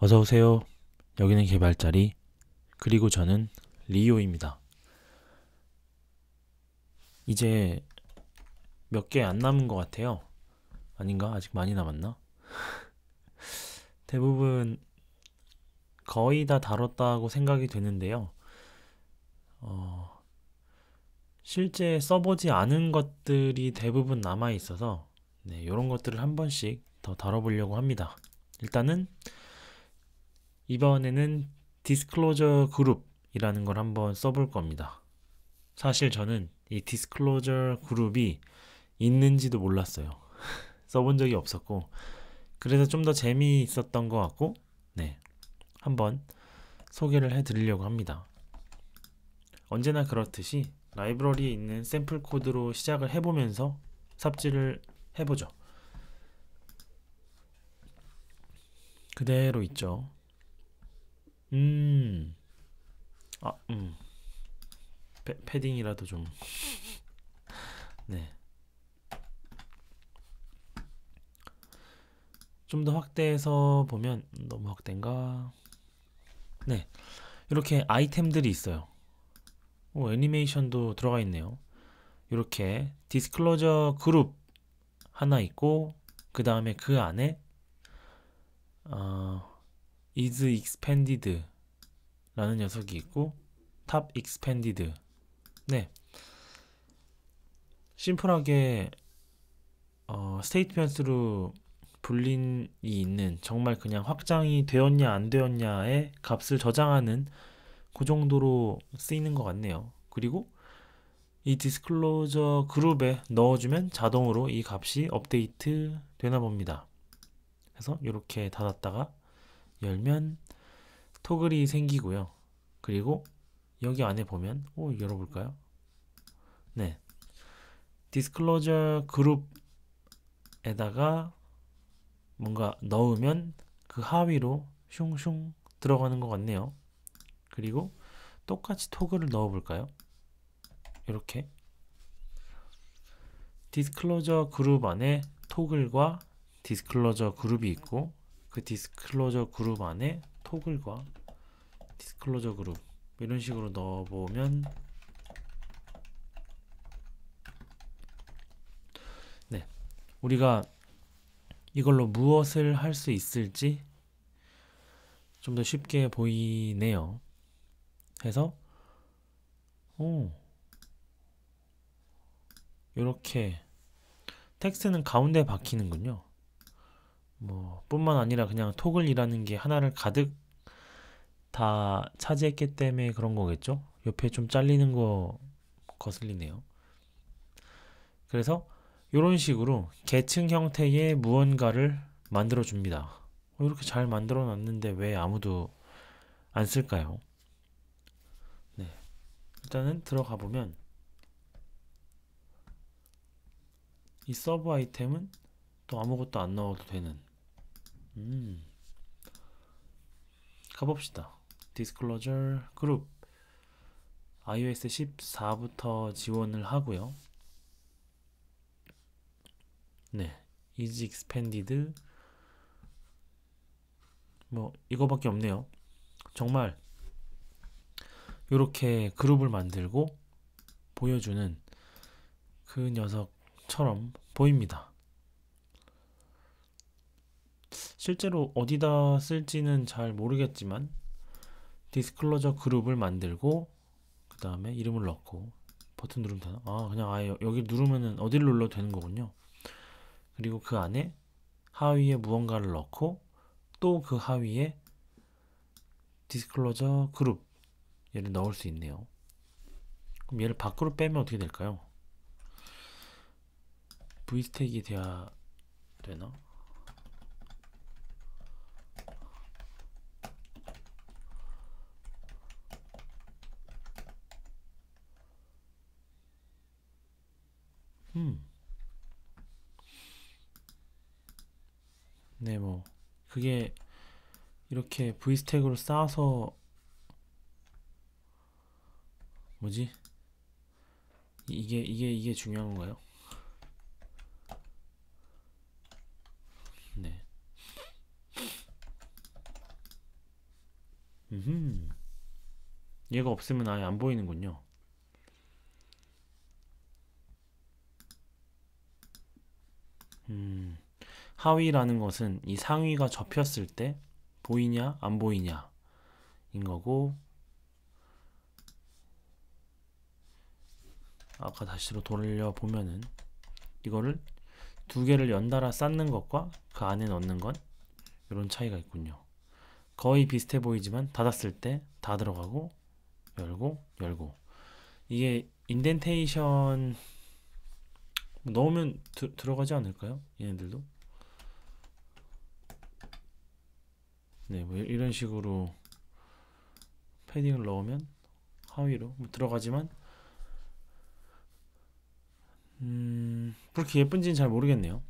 어서오세요. 여기는 개발자리. 그리고 저는 리오입니다. 이제 몇 개 안 남은 것 같아요. 아닌가? 아직 많이 남았나? 대부분 거의 다 다뤘다고 생각이 되는데요. 어, 실제 써보지 않은 것들이 대부분 남아 있어서 네, 이런 것들을 한 번씩 더 다뤄보려고 합니다. 일단은 이번에는 디스클로저 그룹이라는 걸 한번 써볼 겁니다. 사실 저는 이 디스클로저 그룹이 있는지도 몰랐어요. 써본 적이 없었고 그래서 좀 더 재미있었던 것 같고 네 한번 소개를 해드리려고 합니다. 언제나 그렇듯이 라이브러리에 있는 샘플 코드로 시작을 해보면서 삽질을 해보죠. 그대로 있죠. 음. 아, 음. 패, 패딩이라도 좀. 네. 좀 더 확대해서 보면 너무 확대인가? 네. 이렇게 아이템들이 있어요. 오, 애니메이션도 들어가 있네요. 이렇게 디스클로저 그룹 하나 있고 그 다음에 그 안에 어, is expanded 라는 녀석이 있고 top expanded 네 심플하게 어, 스테이트먼트로 불린이 있는 정말 그냥 확장이 되었냐 안 되었냐의 값을 저장하는 그 정도로 쓰이는 것 같네요 그리고 이 디스클로저 그룹에 넣어주면 자동으로 이 값이 업데이트 되나 봅니다 그래서 이렇게 닫았다가 열면 토글이 생기고요. 그리고 여기 안에 보면 오 열어볼까요? 네, d i s c l 그룹에다가 뭔가 넣으면 그 하위로 슝슝 들어가는 것 같네요. 그리고 똑같이 토글을 넣어볼까요? 이렇게 d i s c l 그룹 안에 토글과 d i s c l 그룹이 있고 그 디스클로저 그룹 안에 토글과 디스클로저 그룹 이런 식으로 넣어보면 네 우리가 이걸로 무엇을 할 수 있을지 좀 더 쉽게 보이네요 해서 오 요렇게 텍스트는 가운데 박히는군요 뭐 뿐만 아니라 그냥 톡을 일하는 게 하나를 가득 다 차지했기 때문에 그런 거겠죠? 옆에 좀 잘리는 거 거슬리네요. 그래서 이런 식으로 계층 형태의 무언가를 만들어 줍니다. 어, 이렇게 잘 만들어 놨는데 왜 아무도 안 쓸까요? 네. 일단은 들어가 보면 이 서브 아이템은 또 아무것도 안 넣어도 되는 음. 가봅시다. 디스클로저 그룹 iOS 14부터 지원을 하고요. 네, 이지 익스펜디드 뭐 이거밖에 없네요. 정말 이렇게 그룹을 만들고 보여주는 그 녀석처럼 보입니다. 실제로 어디다 쓸지는 잘 모르겠지만 디스클로저 그룹을 만들고 그 다음에 이름을 넣고 버튼 누르면 되나? 아 그냥 아예 여기 누르면은 어디를 눌러도 되는 거군요 그리고 그 안에 하위에 무언가를 넣고 또 그 하위에 디스클로저 그룹 얘를 넣을 수 있네요 그럼 얘를 밖으로 빼면 어떻게 될까요? v 스택이 돼야 되나? 음. 네, 뭐 그게 이렇게 V 스택으로 쌓아서 뭐지? 이게 이게 이게 중요한 건가요? 네. 음. 얘가 없으면 아예 안 보이는군요. 음, 하위라는 것은 이 상위가 접혔을 때 보이냐 안 보이냐 인 거고 아까 다시로 돌려 보면은 이거를 두 개를 연달아 쌓는 것과 그 안에 넣는 건 이런 차이가 있군요. 거의 비슷해 보이지만 닫았을 때 다 들어가고 열고 열고 이게 인덴테이션 넣으면 드, 들어가지 않을까요? 얘네들도 네, 뭐 이런 식으로 패딩을 넣으면 하위로 뭐 들어가지만 음, 그렇게 예쁜지는 잘 모르겠네요.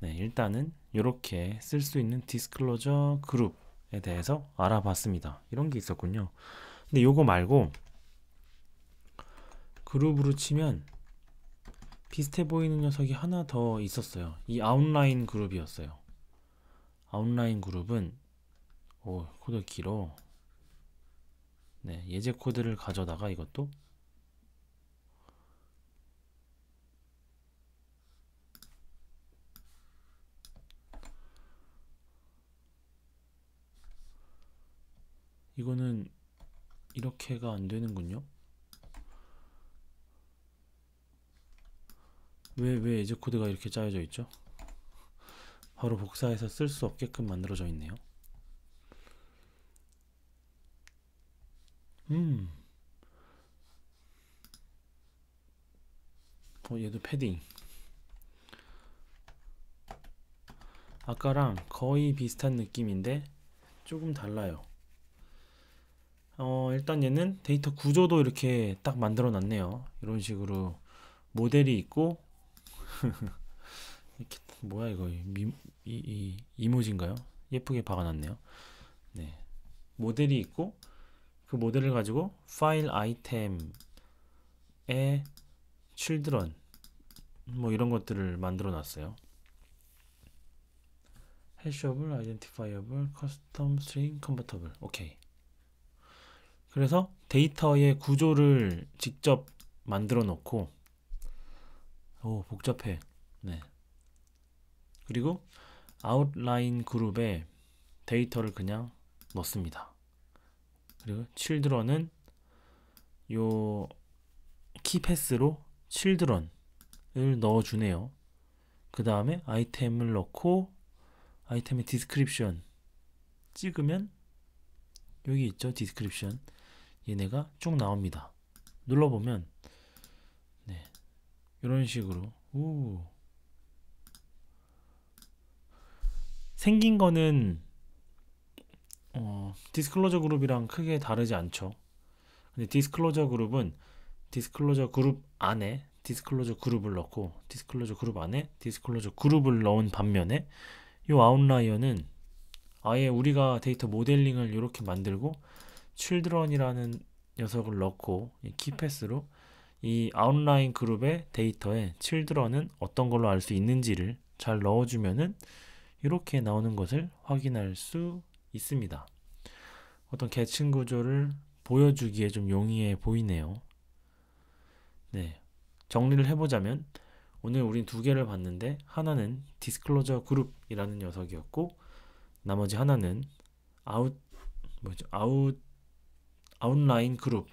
네, 일단은 이렇게 쓸 수 있는 디스클로저 그룹에 대해서 알아봤습니다. 이런 게 있었군요. 근데 요거 말고 그룹으로 치면 비슷해 보이는 녀석이 하나 더 있었어요. 이 아웃라인 그룹이었어요. 아웃라인 그룹은 오 코드 길어. 네 예제 코드를 가져다가 이것도 이거는 이렇게가 안 되는군요. 왜왜 에즈 코드가 이렇게 짜여져 있죠? 바로 복사해서 쓸 수 없게끔 만들어져 있네요. 음. 어, 얘도 패딩. 아까랑 거의 비슷한 느낌인데 조금 달라요. 어, 일단 얘는 데이터 구조도 이렇게 딱 만들어 놨네요. 이런 식으로 모델이 있고 이렇게 뭐야 이거 미, 이, 이, 이모진가요 예쁘게 박아놨네요. 네, 모델이 있고 그 모델을 가지고 파일 아이템의 children 뭐 이런 것들을 만들어 놨어요. 해시업을 아이덴티파이 f i 커스텀 스트링 컴 t 터블 오케이. 그래서 데이터의 구조를 직접 만들어 놓고 오, 복잡해. 네. 그리고 아웃라인 그룹에 데이터를 그냥 넣습니다. 그리고 children은 요 키패스로 children을 넣어주네요. 그 다음에 아이템을 넣고 아이템의 디스크립션 찍으면 여기 있죠 디스크립션 얘네가 쭉 나옵니다 눌러보면 이런 식으로 오. 생긴 거는 어, 디스클로저 그룹이랑 크게 다르지 않죠. 근데 디스클로저 그룹은 디스클로저 그룹 안에 디스클로저 그룹을 넣고 디스클로저 그룹 안에 디스클로저 그룹을 넣은 반면에 이 아웃라이어는 아예 우리가 데이터 모델링을 이렇게 만들고 칠드런이라는 녀석을 넣고 키패스로 이 아웃라인 그룹의 데이터에 칠드런은 어떤 걸로 알 수 있는지를 잘 넣어주면은 이렇게 나오는 것을 확인할 수 있습니다. 어떤 계층 구조를 보여주기에 좀 용이해 보이네요. 네. 정리를 해보자면 오늘 우린 두 개를 봤는데 하나는 디스클로저 그룹이라는 녀석이었고 나머지 하나는 아웃 뭐죠? 아웃 아웃라인 그룹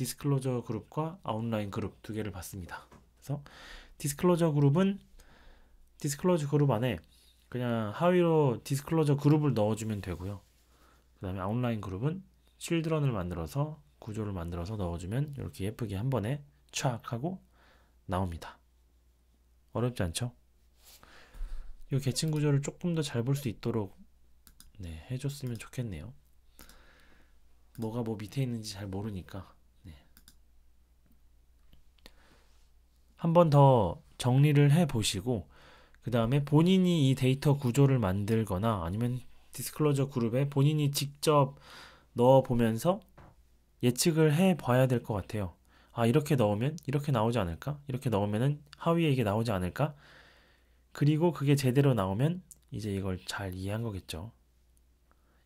디스클로저 그룹과 아웃라인 그룹 두 개를 봤습니다. 그래서 디스클로저 그룹은 디스클로저 그룹 안에 그냥 하위로 디스클로저 그룹을 넣어주면 되고요. 그 다음에 아웃라인 그룹은 실드런을 만들어서 구조를 만들어서 넣어주면 이렇게 예쁘게 한 번에 촥 하고 나옵니다. 어렵지 않죠? 이 계층 구조를 조금 더 잘 볼 수 있도록 네, 해줬으면 좋겠네요. 뭐가 뭐 밑에 있는지 잘 모르니까 한번더 정리를 해 보시고 그 다음에 본인이 이 데이터 구조를 만들거나 아니면 디스클로저 그룹에 본인이 직접 넣어 보면서 예측을 해 봐야 될 것 같아요. 아 이렇게 넣으면 이렇게 나오지 않을까? 이렇게 넣으면은 하위에 이게 나오지 않을까? 그리고 그게 제대로 나오면 이제 이걸 잘 이해한 거겠죠.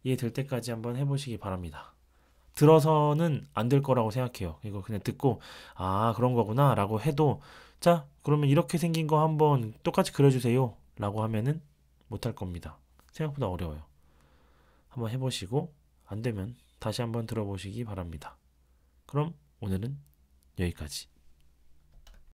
이해될 때까지 한번 해보시기 바랍니다. 들어서는 안 될 거라고 생각해요. 이거 그냥 듣고 아 그런 거구나라고 해도 자 그러면 이렇게 생긴 거 한번 똑같이 그려주세요라고 하면은 못할 겁니다. 생각보다 어려워요. 한번 해보시고 안 되면 다시 한번 들어보시기 바랍니다. 그럼 오늘은 여기까지.